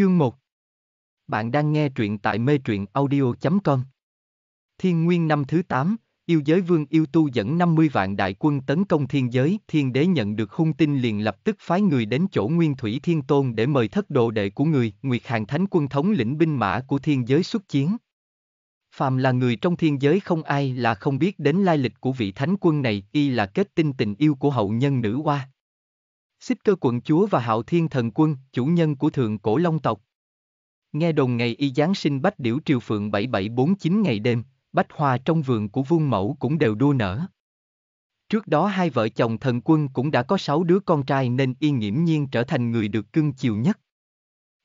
Chương 1 Bạn đang nghe truyện tại mê truyện audio.com Thiên Nguyên năm thứ 8, yêu giới vương yêu tu dẫn 50 vạn đại quân tấn công thiên giới, thiên đế nhận được hung tin liền lập tức phái người đến chỗ Nguyên Thủy Thiên Tôn để mời thất đồ đệ của người, Nguyệt Hàng Thánh quân thống lĩnh binh mã của thiên giới xuất chiến. Phàm là người trong thiên giới không ai là không biết đến lai lịch của vị thánh quân này, y là kết tinh tình yêu của hậu nhân nữ hoa xích cơ quận chúa và hạo thiên thần quân, chủ nhân của thượng cổ long tộc. Nghe đồn ngày y Giáng sinh bách điểu triều phượng 7749 ngày đêm, bách hoa trong vườn của vương mẫu cũng đều đua nở. Trước đó hai vợ chồng thần quân cũng đã có sáu đứa con trai nên y nghiễm nhiên trở thành người được cưng chiều nhất.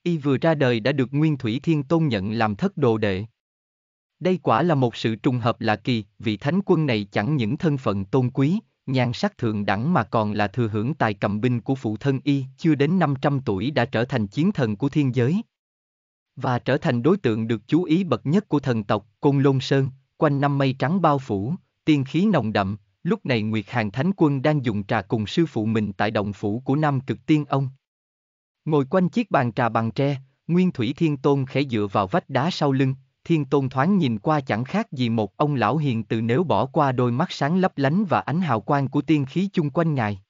Y vừa ra đời đã được Nguyên Thủy Thiên Tôn nhận làm thất đồ đệ. Đây quả là một sự trùng hợp lạ kỳ, vị thánh quân này chẳng những thân phận tôn quý, nhan sắc thượng đẳng mà còn là thừa hưởng tài cầm binh của phụ thân y, chưa đến 500 tuổi đã trở thành chiến thần của thiên giới. Và trở thành đối tượng được chú ý bậc nhất của thần tộc Côn Lôn Sơn, quanh năm mây trắng bao phủ, tiên khí nồng đậm, lúc này Nguyệt Hàng Thánh Quân đang dùng trà cùng sư phụ mình tại động phủ của Nam Cực Tiên Ông. Ngồi quanh chiếc bàn trà bằng tre, Nguyên Thủy Thiên Tôn khẽ dựa vào vách đá sau lưng, Thiên Tôn thoáng nhìn qua chẳng khác gì một ông lão hiền từ nếu bỏ qua đôi mắt sáng lấp lánh và ánh hào quang của tiên khí chung quanh ngài.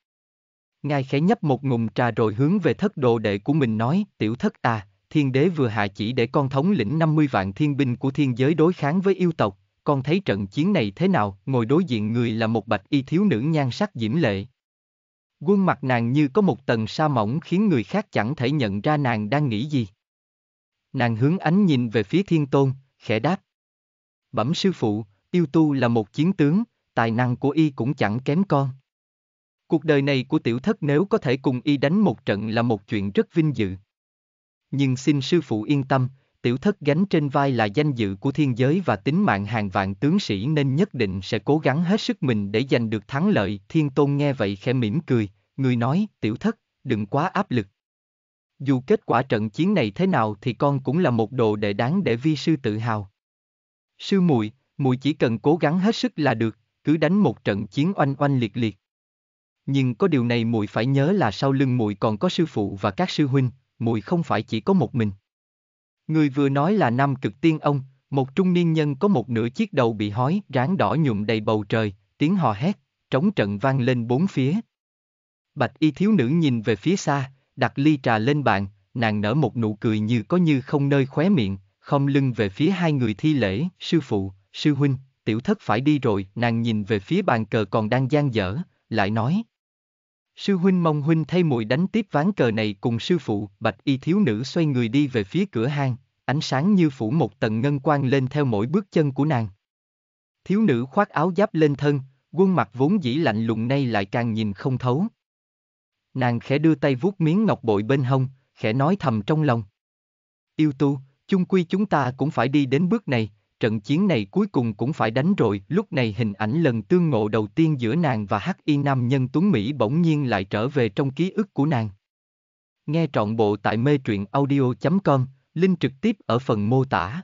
Ngài khẽ nhấp một ngụm trà rồi hướng về thất đồ đệ của mình nói, tiểu thất ta, à, thiên đế vừa hạ chỉ để con thống lĩnh 50 vạn thiên binh của thiên giới đối kháng với yêu tộc, con thấy trận chiến này thế nào, ngồi đối diện người là một bạch y thiếu nữ nhan sắc diễm lệ. Quân mặt nàng như có một tầng sa mỏng khiến người khác chẳng thể nhận ra nàng đang nghĩ gì. Nàng hướng ánh nhìn về phía thiên tôn, khẽ đáp. Bẩm sư phụ, yêu tu là một chiến tướng, tài năng của y cũng chẳng kém con. Cuộc đời này của tiểu thất nếu có thể cùng y đánh một trận là một chuyện rất vinh dự. Nhưng xin sư phụ yên tâm, tiểu thất gánh trên vai là danh dự của thiên giới và tính mạng hàng vạn tướng sĩ nên nhất định sẽ cố gắng hết sức mình để giành được thắng lợi. Thiên tôn nghe vậy khẽ mỉm cười, người nói, tiểu thất, đừng quá áp lực. Dù kết quả trận chiến này thế nào thì con cũng là một đồ đệ đáng để vi sư tự hào. Sư muội, muội chỉ cần cố gắng hết sức là được, cứ đánh một trận chiến oanh oanh liệt liệt. Nhưng có điều này muội phải nhớ là sau lưng muội còn có sư phụ và các sư huynh, muội không phải chỉ có một mình. Người vừa nói là nam cực tiên ông, một trung niên nhân có một nửa chiếc đầu bị hói, ráng đỏ nhụm đầy bầu trời, tiếng hò hét, trống trận vang lên bốn phía. Bạch y thiếu nữ nhìn về phía xa, đặt ly trà lên bàn, nàng nở một nụ cười như có như không nơi khóe miệng, không lưng về phía hai người thi lễ, sư phụ, sư huynh, tiểu thất phải đi rồi, nàng nhìn về phía bàn cờ còn đang gian dở, lại nói. Sư huynh mong huynh thay muội đánh tiếp ván cờ này cùng sư phụ, bạch y thiếu nữ xoay người đi về phía cửa hang, ánh sáng như phủ một tầng ngân quang lên theo mỗi bước chân của nàng. Thiếu nữ khoác áo giáp lên thân, quân mặt vốn dĩ lạnh lùng nay lại càng nhìn không thấu, Nàng khẽ đưa tay vuốt miếng ngọc bội bên hông, khẽ nói thầm trong lòng. Yêu tu, chung quy chúng ta cũng phải đi đến bước này, trận chiến này cuối cùng cũng phải đánh rồi. Lúc này hình ảnh lần tương ngộ đầu tiên giữa nàng và hắc y nam nhân Tuấn Mỹ bỗng nhiên lại trở về trong ký ức của nàng. Nghe trọn bộ tại mê truyện audio.com, link trực tiếp ở phần mô tả.